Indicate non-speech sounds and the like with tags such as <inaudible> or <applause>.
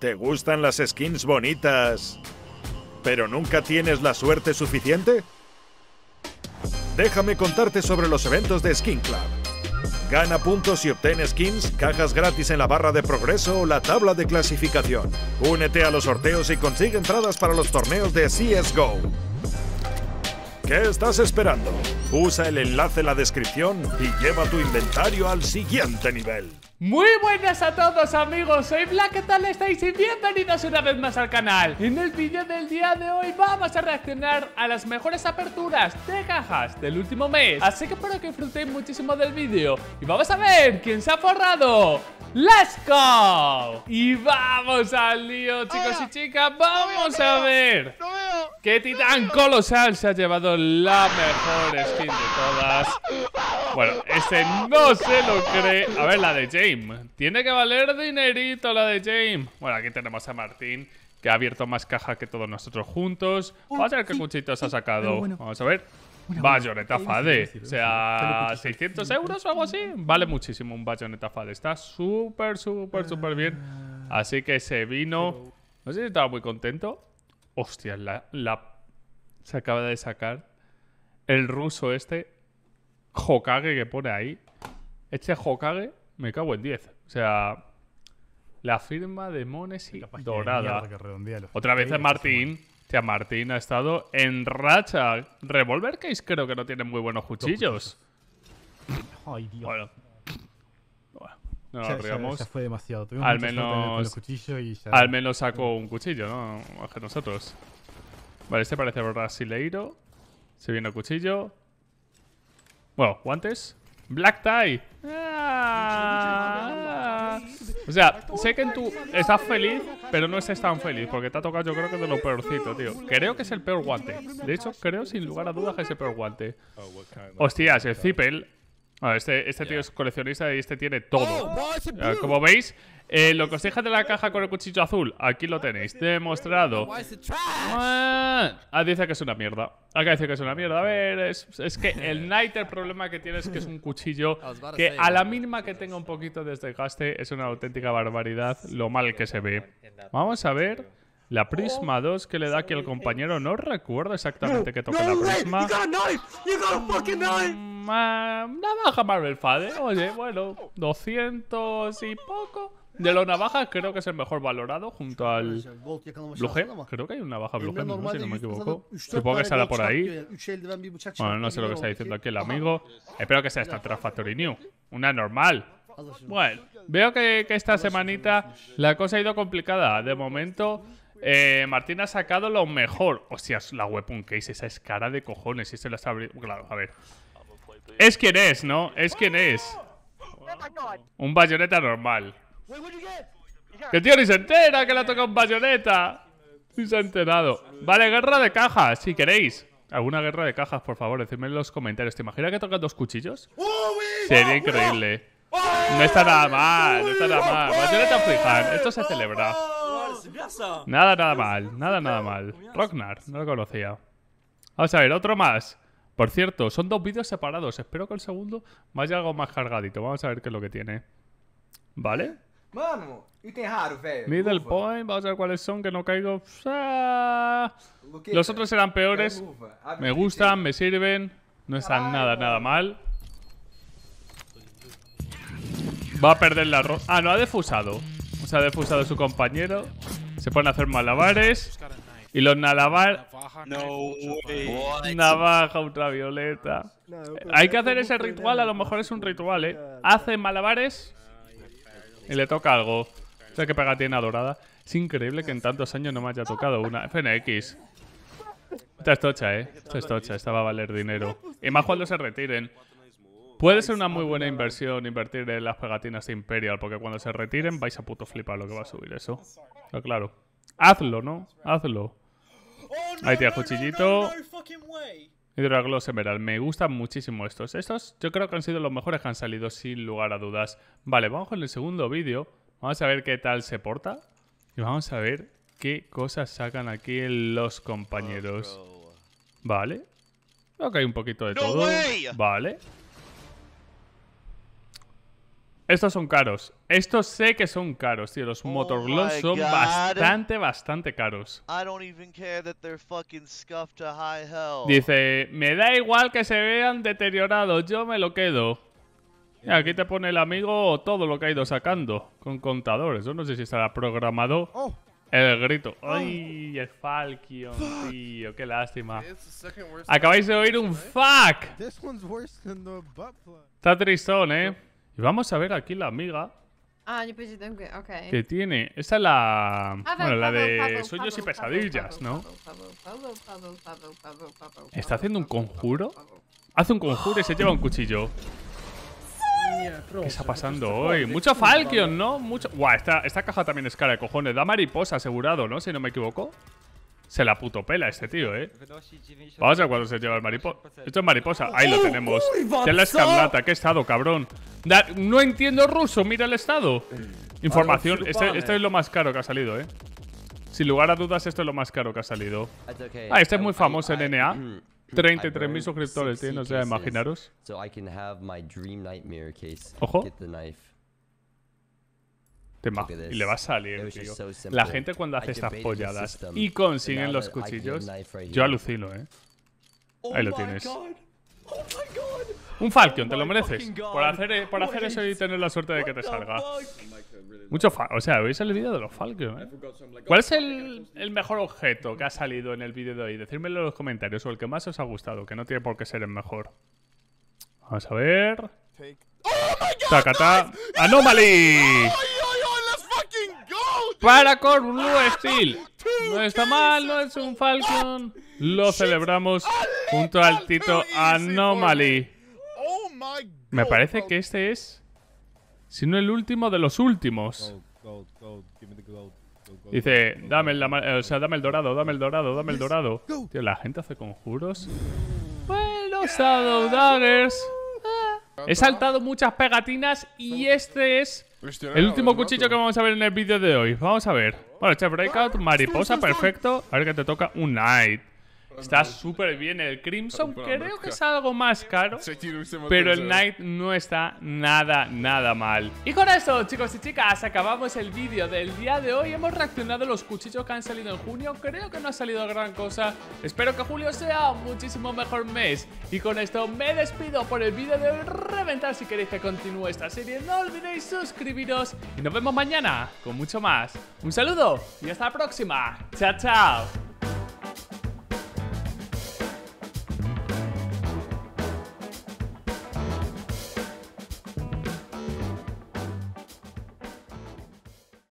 ¿Te gustan las skins bonitas, pero nunca tienes la suerte suficiente? Déjame contarte sobre los eventos de Skin Club. Gana puntos y obtén skins, cajas gratis en la barra de progreso o la tabla de clasificación. Únete a los sorteos y consigue entradas para los torneos de CSGO. ¿Qué estás esperando? Usa el enlace en la descripción y lleva tu inventario al siguiente nivel. Muy buenas a todos amigos, soy Black, ¿qué tal estáis? Y bienvenidos una vez más al canal En el vídeo del día de hoy vamos a reaccionar a las mejores aperturas de cajas del último mes Así que espero que disfrutéis muchísimo del vídeo Y vamos a ver quién se ha forrado ¡Let's go! Y vamos al lío, chicos y chicas, vamos a ver ¡Qué titán colosal se ha llevado la mejor skin de todas! <laughs> Bueno, ese no se lo cree. A ver, la de James. Tiene que valer dinerito la de James. Bueno, aquí tenemos a Martín, que ha abierto más caja que todos nosotros juntos. Uh, Vamos a ver qué cuchitos ha sacado. Vamos a ver. Bayonetta Fade. O sea, 600 euros o algo así. Vale muchísimo un Bayonetta Fade. Está súper, súper, súper bien. Ah. Así que se vino. No sé si estaba muy contento. Hostia, la, la se acaba de sacar el ruso este Hokage que pone ahí. Este Hokage me cago en 10. O sea, la firma de Monesi dorada. Otra vez es este Martín. O sea, Martín ha estado en racha. Revolver Case creo que no tiene muy buenos cuchillos. Ay, Dios. Bueno. no nos ya, al menos, al menos sacó un cuchillo, ¿no? Más que nosotros. Vale, este parece brasileiro. Se viene el cuchillo. Bueno, guantes. Black tie. Ah. O sea, sé que en tú estás feliz, pero no estás tan feliz, porque te ha tocado yo creo que de lo peorcito, tío. Creo que es el peor guante. De hecho, creo sin lugar a dudas que es el peor guante. Hostias, el Zipel... este, este tío es coleccionista y este tiene oh, todo. Como veis, eh, lo que os de la caja con el cuchillo azul, aquí lo tenéis, demostrado. Ah, dice que es una mierda. Acá ah, dice que es una mierda. A ver, es, que el Knight el problema que tiene es que es un cuchillo que a la mínima que tenga un poquito de desgaste es una auténtica barbaridad lo mal que se ve. Vamos a ver. La Prisma 2 que le da aquí el compañero, no recuerdo exactamente qué toca la Prisma. baja mm, ah, Marvel Fade, oye, bueno, 200 y poco. De los navajas creo que es el mejor valorado junto al Bluje. Creo que hay una navaja Bluje, no, si no me equivoco. Supongo que sale por ahí. Bueno, no sé lo que está diciendo aquí el amigo. Espero que sea esta Factory New. Una normal. Bueno, veo que, esta semanita la cosa ha ido complicada. De momento, eh, Martín ha sacado lo mejor. o sea la weapon case, esa es cara de cojones. Y se la está Claro, a ver. Es quien es, ¿no? Es quien es. Un bayoneta normal. Que tío ni se entera que la toca un bayoneta. Ni se ha enterado. Vale, guerra de cajas, si queréis. Alguna guerra de cajas, por favor, decidme en los comentarios. ¿Te imaginas que tocan dos cuchillos? Sería increíble. No está nada mal, no está nada mal. Bayoneta Frijan, esto se celebra. Nada, nada mal, nada, nada mal. Rocknar, no lo conocía. Vamos a ver, otro más. Por cierto, son dos vídeos separados. Espero que el segundo vaya algo más cargadito. Vamos a ver qué es lo que tiene. ¿Vale? Mano, item e raro, velho. vamos a ver cuáles son que no caigo. Ah, los otros eran peores. Me gustan, me sirven. No están nada, nada mal. Va a perder la ro... Ah, no, ha defusado. O sea, ha defusado su compañero. Se pone a hacer malabares. Y los nalabar... No Navaja ultravioleta. Hay que hacer ese ritual, a lo mejor es un ritual, ¿eh? Hace malabares y le toca algo. O sea, qué pegatina dorada. Es increíble que en tantos años no me haya tocado una. FNX. Esta es tocha, ¿eh? Esta es tocha. Esta va a valer dinero. Y más cuando se retiren. Puede ser una muy buena inversión invertir en las pegatinas de Imperial, porque cuando se retiren vais a puto flipar lo que va a subir eso. claro. Hazlo, ¿no? Hazlo. Ahí tira cuchillito. Hydrogloss Emerald. Me gustan muchísimo estos. Estos yo creo que han sido los mejores que han salido, sin lugar a dudas. Vale, vamos con el segundo vídeo. Vamos a ver qué tal se porta. Y vamos a ver qué cosas sacan aquí los compañeros. Vale. que hay un poquito de todo. Vale. Estos son caros. Estos sé que son caros, tío. Los oh son bastante, bastante caros. Dice, me da igual que se vean deteriorados, yo me lo quedo. aquí te pone el amigo todo lo que ha ido sacando, con contadores. Yo no sé si estará programado oh. El grito. Oh. ¡Ay! El Falcon. tío. Qué lástima. Acabáis de oír un fuck. Está tristón, eh vamos a ver aquí la amiga. Ah, que. tiene. Esa es la. Ah, bueno, la de sueños y pesadillas, ¿no? ¿Está haciendo un conjuro? Hace un conjuro y se lleva un cuchillo. ¿Qué está pasando hoy? Mucho falcon ¿no? Mucho. Buah, esta, esta caja también es cara de cojones. Da mariposa asegurado, ¿no? Si no me equivoco. Se la puto pela este tío, eh. Vamos a ver cuándo se lleva el mariposa. Esto es mariposa. Ahí lo ¡Oh, tenemos. Es la escarlata. ¿Qué estado, cabrón? no entiendo ruso. Mira el estado. Mm. Información. Esto este es lo más caro que ha salido, eh. Sin lugar a dudas, esto es lo más caro que ha salido. Ah, este es muy famoso en NA. 33.000 suscriptores tío. no sé, imaginaros. Ojo. Y le va a salir, tío. La gente cuando hace estas polladas y consiguen los cuchillos, yo alucino, ¿eh? Ahí lo tienes. Un Falcon, te lo mereces. Por hacer, por hacer eso y tener la suerte de que te salga. Mucho O sea, veis el vídeo de los falcones ¿eh? ¿Cuál es el, mejor objeto que ha salido en el vídeo de hoy? Decídmelo en los comentarios o el que más os ha gustado, que no tiene por qué ser el mejor. Vamos a ver. Tacata. ¡Anomaly! para con Blue <laughs> Steel. No está mal, no es un Falcon. Lo celebramos junto al Tito Anomaly. Oh me parece que este es, si no el último de los últimos. Dice, dame el, sea, dame el dorado, dame el dorado, dame el dorado. Tío, la gente hace conjuros. Buenos Daggers. He saltado muchas pegatinas y este es el último cuchillo que vamos a ver en el vídeo de hoy. Vamos a ver. Bueno, Chef Breakout, mariposa, perfecto. A ver qué te toca un Knight. Está súper bien el Crimson. Creo que es algo más caro. Pero el Knight no está nada, nada mal. Y con esto, chicos y chicas, acabamos el vídeo del día de hoy. Hemos reaccionado a los cuchillos que han salido en junio. Creo que no ha salido gran cosa. Espero que julio sea muchísimo mejor mes. Y con esto me despido por el vídeo de hoy. Reventar si queréis que continúe esta serie. No olvidéis suscribiros. Y nos vemos mañana con mucho más. Un saludo y hasta la próxima. Chao, chao.